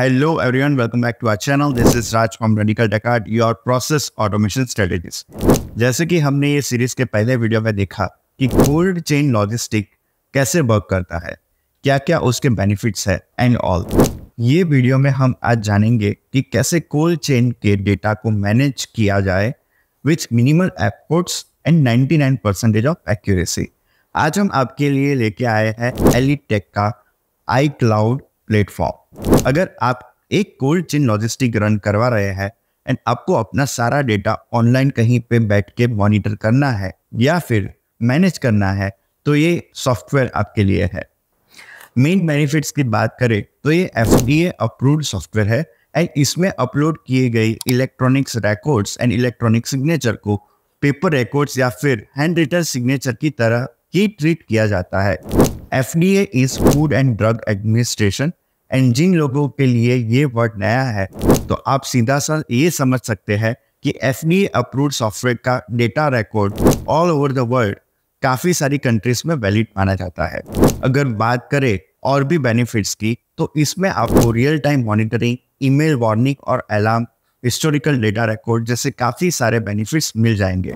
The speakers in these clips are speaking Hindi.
Hello everyone, welcome back to our channel. This is Raj from Radical Descartes, your process automation strategist. जैसे कि हमने ये सीरीज के पहले वीडियो में देखा कि कोल्ड चेन लॉजिस्टिक कैसे वर्क करता है क्या क्या उसके बेनिफिट्स है एंड ऑल ये वीडियो में हम आज जानेंगे कि कैसे कोल्ड चेन के डेटा को मैनेज किया जाए with minimal efforts and 99 percentage of accuracy आज हम आपके लिए लेके आए हैं एलिटेक का आई क्लाउड प्लेटफॉर्म अगर आप एक कोल्ड चेन लॉजिस्टिक रन करवा रहे हैं एंड आपको अपना सारा डेटा ऑनलाइन कहीं पे बैठ के मॉनिटर करना है या फिर मैनेज करना है तो ये सॉफ्टवेयर आपके लिए है मेन बेनिफिट्स की बात करें तो ये एफ अप्रूव्ड सॉफ्टवेयर है एंड इसमें अपलोड किए गए electronics records and electronic signature को पेपर रिकॉर्ड्स या फिर हैंड रिटर्न सिग्नेचर की तरह ही ट्रीट किया जाता है F D as food and drug administration and जिन लोगों के लिए ये वर्ड नया है तो आप सीधा सा ये समझ सकते हैं कि एफ डी अप्रूव सॉफ्टवेयर का data record all over the world काफ़ी सारी कंट्रीज में वैलिड माना जाता है अगर बात करें और भी बेनिफिट्स की तो इसमें आपको real time monitoring email warning और अलार्म हिस्टोरिकल डेटा रिकॉर्ड जैसे काफ़ी सारे बेनिफिट्स मिल जाएंगे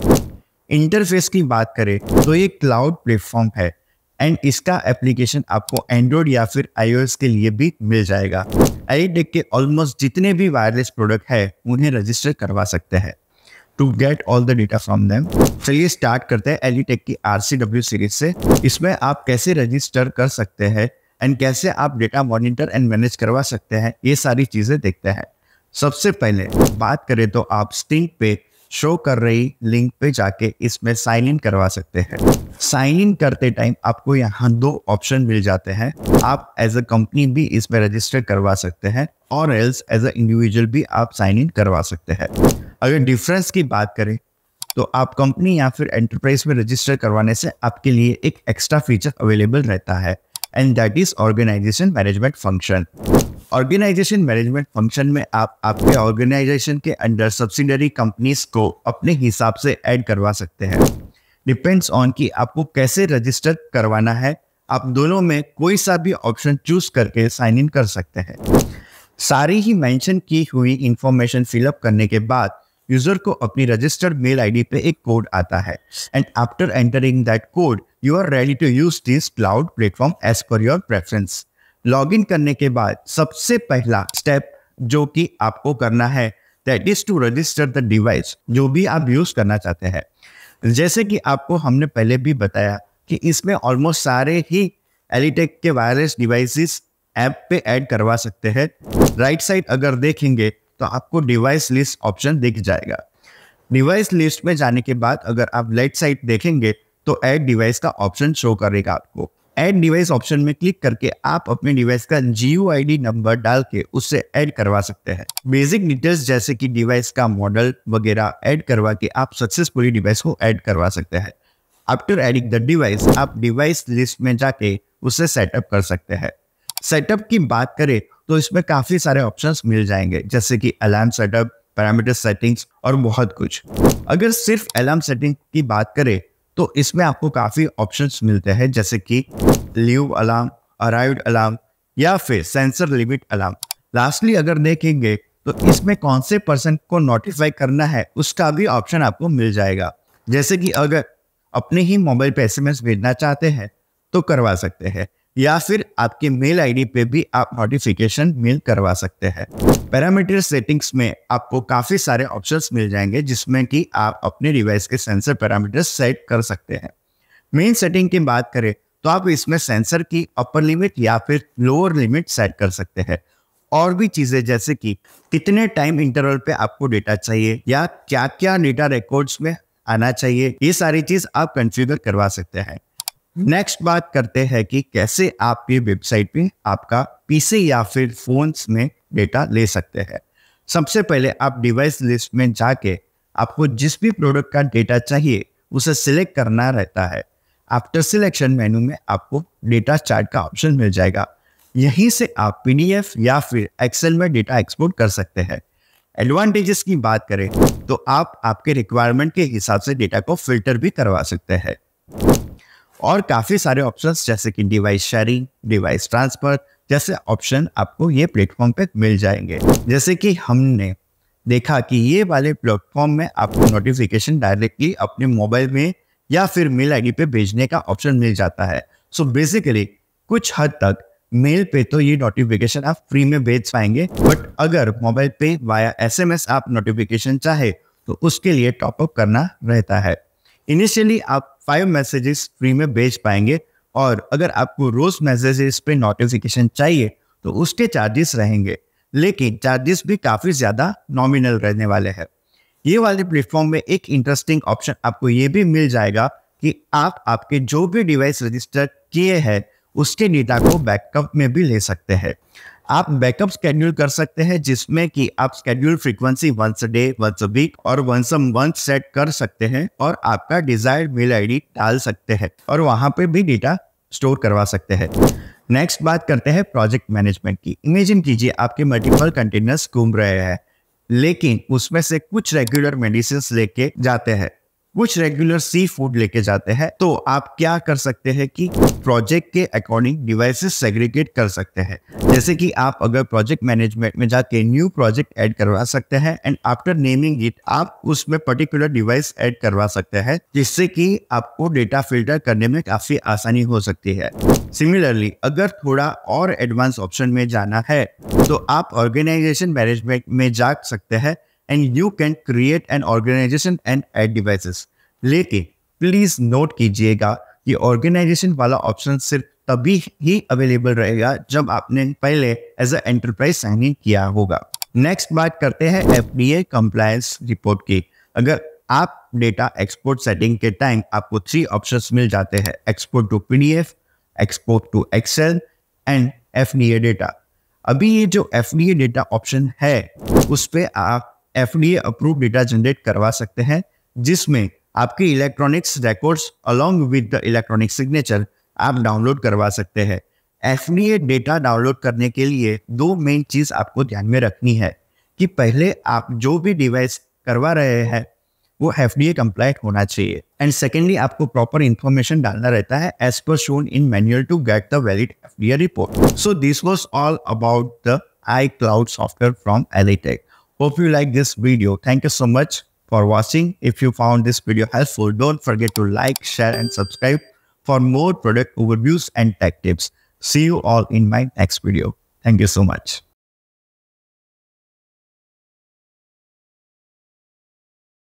इंटरफेस की बात करें तो ये क्लाउड प्लेटफॉर्म है एंड इसका एप्लीकेशन आपको एंड्रॉयड या फिर आईओएस के लिए भी मिल जाएगा एरीडेक के ऑलमोस्ट जितने भी वायरलेस प्रोडक्ट है उन्हें रजिस्टर करवा सकते हैं to get all the data from them चलिए स्टार्ट करते हैं टेक की डब्ल्यू सीरीज से इसमें आप कैसे रजिस्टर कर सकते हैं एंड कैसे आप डेटा मॉनिटर एंड मैनेज करवा सकते हैं ये सारी चीज़ें देखते हैं सबसे पहले बात करें तो आप स्टिंग पे शो कर रही लिंक पे जाके इसमें साइन इन करवा सकते हैं साइन इन करते टाइम आपको यहाँ दो ऑप्शन मिल जाते हैं आप एज अ कंपनी भी इसमें रजिस्टर करवा सकते हैं और एल्स एज अ इंडिविजुअल भी आप साइन इन करवा सकते हैं अगर डिफरेंस की बात करें तो आप कंपनी या फिर एंटरप्राइज में रजिस्टर करवाने से आपके लिए एक एक्स्ट्रा फीचर अवेलेबल रहता है and that is organisation management function organisation management function में आप आपके ऑर्गेनाइजेशन के अंडर सब्सिडरी कंपनीज को अपने हिसाब से ऐड करवा सकते हैं डिपेंड्स ऑन कि आपको कैसे रजिस्टर करवाना है आप दोनों में कोई सा भी ऑप्शन चूज करके साइन इन कर सकते हैं सारी ही मेंशन की हुई इंफॉर्मेशन फिलअप करने के बाद यूजर को अपनी रजिस्टर्ड मेल आईडी पे एक कोड आता है and after entering that code you are ready to use this cloud platform as per your preference login करने के बाद सबसे पहला स्टेप जो कि आपको करना है that is to register the device जो भी आप यूज करना चाहते हैं जैसे कि आपको हमने पहले भी बताया कि इसमें ऑलमोस्ट सारे ही एलिटेक के वायरलेस डिवाइसेस ऐप पे ऐड करवा सकते हैं राइट साइड अगर देखेंगे तो आपको डिवाइस लिस्ट ऑप्शन दिख जाएगा डिवाइस लिस्ट में जाने के बाद अगर आप लेफ्ट साइड देखेंगे तो ऐड डिवाइस का ऑप्शन शो करेगा आपको ऐड डिवाइस ऑप्शन में क्लिक करके आप अपने डिवाइस का जीओ आई नंबर डाल के उससे ऐड करवा सकते हैं बेसिक डिटेल्स जैसे कि डिवाइस का मॉडल वगैरह ऐड करवा के आप सक्सेसफुली डिवाइस को ऐड करवा सकते हैं आफ्टर एडिंग द डिवाइस आप डिवाइस लिस्ट में जाके उसे सेटअप कर सकते हैं सेटअप की बात करें तो इसमें काफी सारे ऑप्शंस मिल जाएंगे जैसे कि अलार्म सेटअप पैरामीटर सेटिंग्स और बहुत कुछ अगर सिर्फ अलार्म सेटिंग की बात करें तो इसमें आपको काफ़ी ऑप्शन मिलते हैं जैसे कि लीव अलार्म अराइव अलार्म या फिर सेंसर लिमिट अलार्म लास्टली अगर देखेंगे तो इसमें कौन से पर्सन को नोटिफाई करना है उसका भी ऑप्शन आपको मिल जाएगा जैसे कि अगर अपने ही मोबाइल पे एस भेजना चाहते हैं तो करवा सकते हैं या फिर आपकी मेल आईडी पे भी आप नोटिफिकेशन मेल करवा सकते हैं पैरामीटर सेटिंग्स में आपको काफ़ी सारे ऑप्शंस मिल जाएंगे जिसमें कि आप अपने डिवाइस के सेंसर पैरामीटर सेट कर सकते हैं मेन सेटिंग की बात करें तो आप इसमें सेंसर की अपर लिमिट या फिर लोअर लिमिट सेट कर सकते हैं और भी चीज़ें जैसे कि कितने टाइम इंटरवल पे आपको डेटा चाहिए या क्या क्या डेटा रिकॉर्ड्स में आना चाहिए ये सारी चीज़ आप कंफिगर करवा सकते हैं नेक्स्ट बात करते हैं कि कैसे आपकी वेबसाइट पे आपका पीसी या फिर फोन्स में डेटा ले सकते हैं सबसे पहले आप डिवाइस लिस्ट में जाके आपको जिस भी प्रोडक्ट का डेटा चाहिए उसे सिलेक्ट करना रहता है आफ्टर सिलेक्शन मेनू में आपको डेटा चार्ट का ऑप्शन मिल जाएगा यहीं से आप पी या फिर एक्सेल में डेटा एक्सपोर्ट कर सकते हैं एडवांटेजेस की बात करें तो आप आपके रिक्वायरमेंट के हिसाब से डेटा को फिल्टर भी करवा सकते हैं और काफ़ी सारे ऑप्शंस जैसे कि डिवाइस शेयरिंग डिवाइस ट्रांसफर जैसे ऑप्शन आपको ये प्लेटफॉर्म पे मिल जाएंगे जैसे कि हमने देखा कि ये वाले प्लेटफॉर्म में आपको नोटिफिकेशन डायरेक्टली अपने मोबाइल में या फिर मेल आईडी पे भेजने का ऑप्शन मिल जाता है सो so बेसिकली कुछ हद तक मेल पे तो ये नोटिफिकेशन आप फ्री में भेज पाएंगे बट अगर मोबाइल पे वाया एसएमएस आप नोटिफिकेशन चाहे तो उसके लिए टॉपअप करना रहता है इनिशियली आप फाइव मैसेजेस फ्री में भेज पाएंगे और अगर आपको रोज मैसेजेस पे नोटिफिकेशन चाहिए तो उसके चार्जेस रहेंगे लेकिन चार्जेस भी काफ़ी ज़्यादा नॉमिनल रहने वाले हैं ये वाले प्लेटफॉर्म में एक इंटरेस्टिंग ऑप्शन आपको ये भी मिल जाएगा कि आप आपके जो भी डिवाइस रजिस्टर किए हैं उसके डेटा को बैकअप में भी ले सकते हैं आप बैकअप स्केड्यूल कर सकते हैं जिसमें कि आप schedule frequency once a day once a week और वंस अ मंथ सेट कर सकते हैं और आपका डिजायर मेल आईडी डाल सकते हैं और वहां पे भी डेटा स्टोर करवा सकते हैं नेक्स्ट बात करते हैं प्रोजेक्ट मैनेजमेंट की इमेजिन कीजिए आपके मल्टीपल कंटेनर्स घूम रहे हैं लेकिन उसमें से कुछ रेगुलर मेडिसिन लेके जाते हैं कुछ रेगुलर सी फूड लेके जाते हैं तो आप क्या कर सकते हैं कि प्रोजेक्ट के अकॉर्डिंग डिवाइसेस सेग्रीगेट कर सकते हैं जैसे कि आप अगर प्रोजेक्ट मैनेजमेंट में जाके न्यू प्रोजेक्ट ऐड करवा सकते हैं एंड आफ्टर नेमिंग इट आप उसमें पर्टिकुलर डिवाइस ऐड करवा सकते हैं जिससे कि आपको डेटा फिल्टर करने में काफी आसानी हो सकती है सिमिलरली अगर थोड़ा और एडवांस ऑप्शन में जाना है तो आप ऑर्गेनाइजेशन मैनेजमेंट में जा सकते हैं and you can create an organisation and add devices लेकिन प्लीज नोट कीजिएगा कि ऑर्गेनाइजेशन वाला ऑप्शन सिर्फ तभी ही अवेलेबल रहेगा जब आपने पहले एज अ एंटरप्राइज साइन किया होगा नेक्स्ट बात करते हैं F D A compliance report की अगर आप डेटा एक्सपोर्ट सेटिंग के टाइम आपको थ्री ऑप्शन मिल जाते हैं export to P D F export to Excel and F D A data अभी ये जो F D A data option है उस पर आप एफ अप्रूव डेटा जनरेट करवा सकते हैं जिसमें आपके electronics records along with the electronic signature आप डाउनलोड करवा सकते हैं एफ डेटा डाउनलोड करने के लिए दो मेन चीज़ आपको ध्यान में रखनी है कि पहले आप जो भी डिवाइस करवा रहे हैं वो एफ डी कंप्लाइट होना चाहिए एंड सेकेंडली आपको प्रॉपर इन्फॉर्मेशन डालना रहता है as per shown in manual to get the valid f report so this was all about the iCloud software from Elitech Hope you like this video. Thank you so much for watching. If you found this video helpful, don't forget to like, share and subscribe for more product overviews and tech tips. See you all in my next video. Thank you so much.